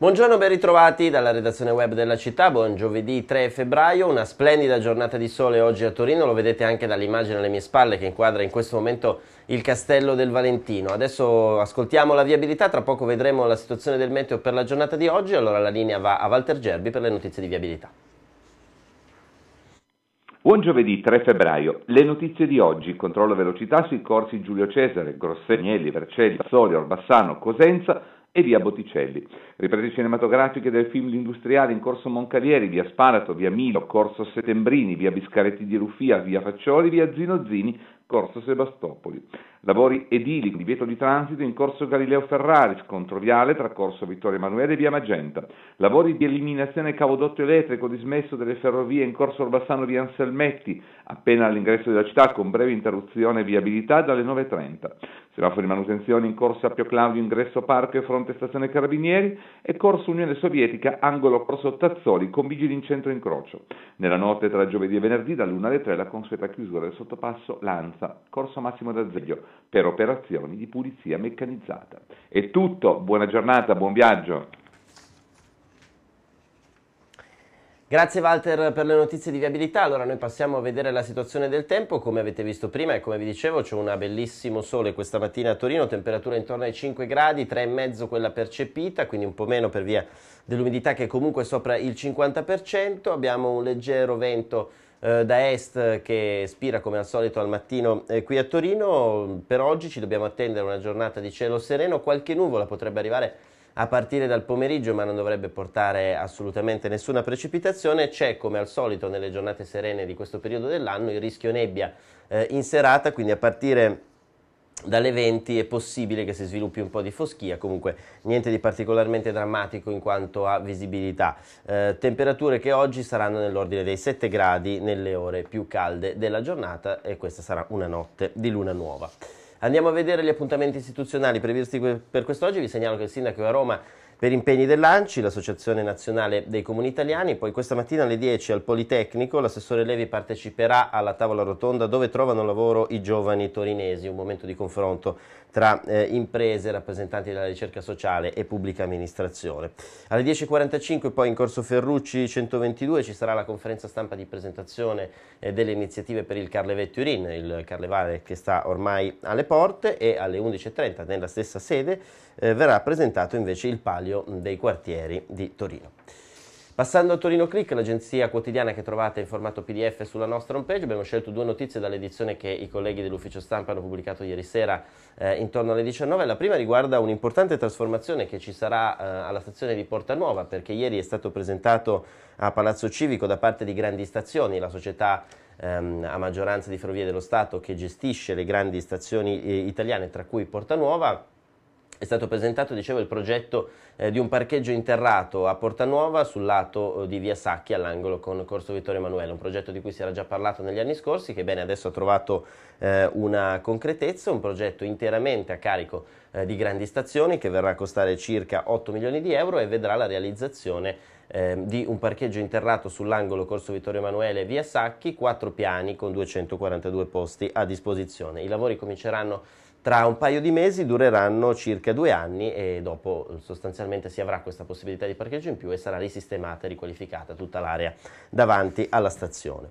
Buongiorno, ben ritrovati dalla redazione web della città, buon giovedì 3 febbraio, una splendida giornata di sole oggi a Torino, lo vedete anche dall'immagine alle mie spalle che inquadra in questo momento il castello del Valentino. Adesso ascoltiamo la viabilità, tra poco vedremo la situazione del meteo per la giornata di oggi, allora la linea va a Walter Gerbi per le notizie di viabilità. Buon giovedì 3 febbraio. Le notizie di oggi. Controllo velocità sui corsi Giulio Cesare, Grossegnelli, Vercelli, Soli, Orbassano, Cosenza e via Botticelli. Riprese cinematografiche del film L'industriale in corso Moncalieri, via Spalato, via Milo, corso Settembrini, via Biscaretti di Rufia, via Faccioli, via Zino Zini, Corso Sebastopoli. Lavori edili, divieto di transito in Corso Galileo Ferraris, controviale tra Corso Vittorio Emanuele e Via Magenta. Lavori di eliminazione cavodotto elettrico dismesso delle ferrovie in Corso Orbassano Via Anselmetti, appena all'ingresso della città con breve interruzione viabilità dalle 9.30. di manutenzione in Corso Appio Claudio, ingresso Parco e fronte Stazione Carabinieri e Corso Unione Sovietica, angolo Corso Tazzoli con vigili in centro incrocio. Nella notte tra giovedì e venerdì dalle 1 alle 3 la consueta chiusura del sottopasso Lanza Piazza Corso Massimo d'Azeglio per operazioni di pulizia meccanizzata. È tutto, buona giornata, buon viaggio. Grazie Walter per le notizie di viabilità, allora noi passiamo a vedere la situazione del tempo, come avete visto prima e come vi dicevo c'è un bellissimo sole questa mattina a Torino, temperatura intorno ai 5 gradi, 3,5 quella percepita, quindi un po' meno per via dell'umidità che è comunque sopra il 50%, abbiamo un leggero vento eh, da Est che spira come al solito al mattino eh, qui a Torino. Per oggi ci dobbiamo attendere una giornata di cielo sereno, qualche nuvola potrebbe arrivare a partire dal pomeriggio ma non dovrebbe portare assolutamente nessuna precipitazione. C'è come al solito nelle giornate serene di questo periodo dell'anno il rischio nebbia eh, in serata, quindi a partire dalle 20 è possibile che si sviluppi un po' di foschia, comunque niente di particolarmente drammatico in quanto a visibilità. Eh, temperature che oggi saranno nell'ordine dei 7 gradi nelle ore più calde della giornata e questa sarà una notte di luna nuova. Andiamo a vedere gli appuntamenti istituzionali previsti per quest'oggi, vi segnalo che il sindaco a Roma per impegni dell'ANCI, l'Associazione Nazionale dei Comuni Italiani. Poi questa mattina alle 10 al Politecnico l'assessore Levi parteciperà alla tavola rotonda dove trovano lavoro i giovani torinesi, un momento di confronto tra eh, imprese, rappresentanti della ricerca sociale e pubblica amministrazione. Alle 10.45 poi in Corso Ferrucci 122 ci sarà la conferenza stampa di presentazione eh, delle iniziative per il Carlevetti Urin, il Carlevale che sta ormai alle porte e alle 11.30 nella stessa sede eh, verrà presentato invece il palio diario dei quartieri di Torino. Passando a Torino Click, l'agenzia quotidiana che trovate in formato PDF sulla nostra homepage, abbiamo scelto due notizie dall'edizione che i colleghi dell'ufficio stampa hanno pubblicato ieri sera eh, intorno alle 19. La prima riguarda un'importante trasformazione che ci sarà eh, alla stazione di Porta Nuova, perché ieri è stato presentato a Palazzo Civico da parte di Grandi Stazioni, la società ehm, a maggioranza di Ferrovie dello Stato che gestisce le grandi stazioni eh, italiane, tra cui Porta Nuova è stato presentato, dicevo, il progetto eh, di un parcheggio interrato a Porta Nuova sul lato eh, di Via Sacchi all'angolo con Corso Vittorio Emanuele, un progetto di cui si era già parlato negli anni scorsi che bene adesso ha trovato eh, una concretezza, un progetto interamente a carico eh, di grandi stazioni che verrà a costare circa 8 milioni di euro e vedrà la realizzazione ehm, di un parcheggio interrato sull'angolo Corso Vittorio Emanuele via Sacchi, quattro piani con 242 posti a disposizione. I lavori cominceranno tra un paio di mesi dureranno circa due anni e dopo sostanzialmente si avrà questa possibilità di parcheggio in più e sarà risistemata e riqualificata tutta l'area davanti alla stazione.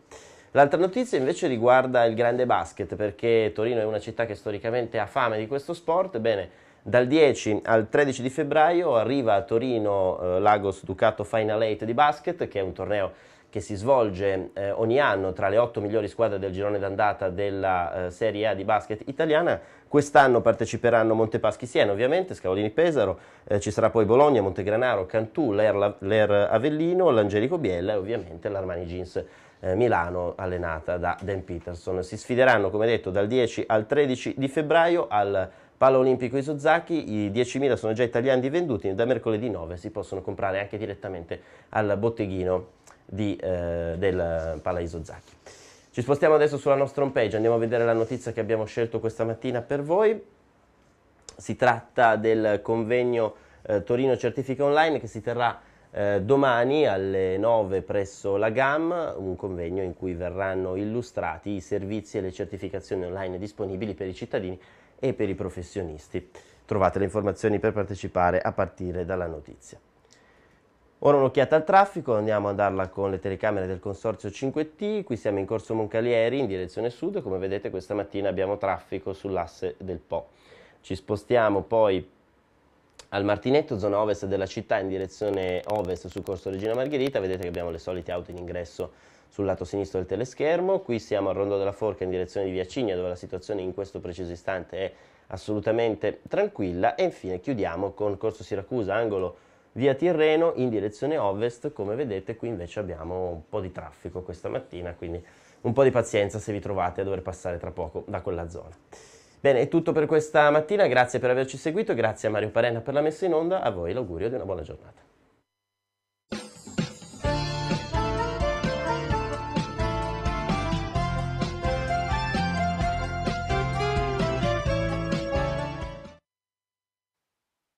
L'altra notizia invece riguarda il grande basket perché Torino è una città che storicamente ha fame di questo sport, bene dal 10 al 13 di febbraio arriva a Torino eh, Lagos Ducato Final Eight di basket che è un torneo che si svolge eh, ogni anno tra le otto migliori squadre del girone d'andata della eh, Serie A di basket italiana. Quest'anno parteciperanno Montepaschi Siena, ovviamente, Scavolini Pesaro, eh, ci sarà poi Bologna, Montegranaro, Cantù, l'Air Avellino, l'Angelico Biella e ovviamente l'Armani Jeans eh, Milano allenata da Dan Peterson. Si sfideranno, come detto, dal 10 al 13 di febbraio al Palo Olimpico Isozaki, i 10.000 sono già italiani venduti, da mercoledì 9 si possono comprare anche direttamente al botteghino di, eh, del Palaiso Zacchi. Ci spostiamo adesso sulla nostra home page, andiamo a vedere la notizia che abbiamo scelto questa mattina per voi. Si tratta del convegno eh, Torino Certifica Online che si terrà eh, domani alle 9 presso la GAM, un convegno in cui verranno illustrati i servizi e le certificazioni online disponibili per i cittadini e per i professionisti. Trovate le informazioni per partecipare a partire dalla notizia. Ora un'occhiata al traffico, andiamo a darla con le telecamere del Consorzio 5T, qui siamo in Corso Moncalieri in direzione sud, come vedete questa mattina abbiamo traffico sull'asse del Po. Ci spostiamo poi al Martinetto, zona ovest della città, in direzione ovest su Corso Regina Margherita, vedete che abbiamo le solite auto in ingresso sul lato sinistro del teleschermo, qui siamo al Rondo della Forca in direzione di Via Cigna, dove la situazione in questo preciso istante è assolutamente tranquilla, e infine chiudiamo con Corso Siracusa, angolo via Tirreno in direzione ovest, come vedete qui invece abbiamo un po' di traffico questa mattina, quindi un po' di pazienza se vi trovate a dover passare tra poco da quella zona. Bene, è tutto per questa mattina, grazie per averci seguito, grazie a Mario Parena per la messa in onda, a voi l'augurio di una buona giornata.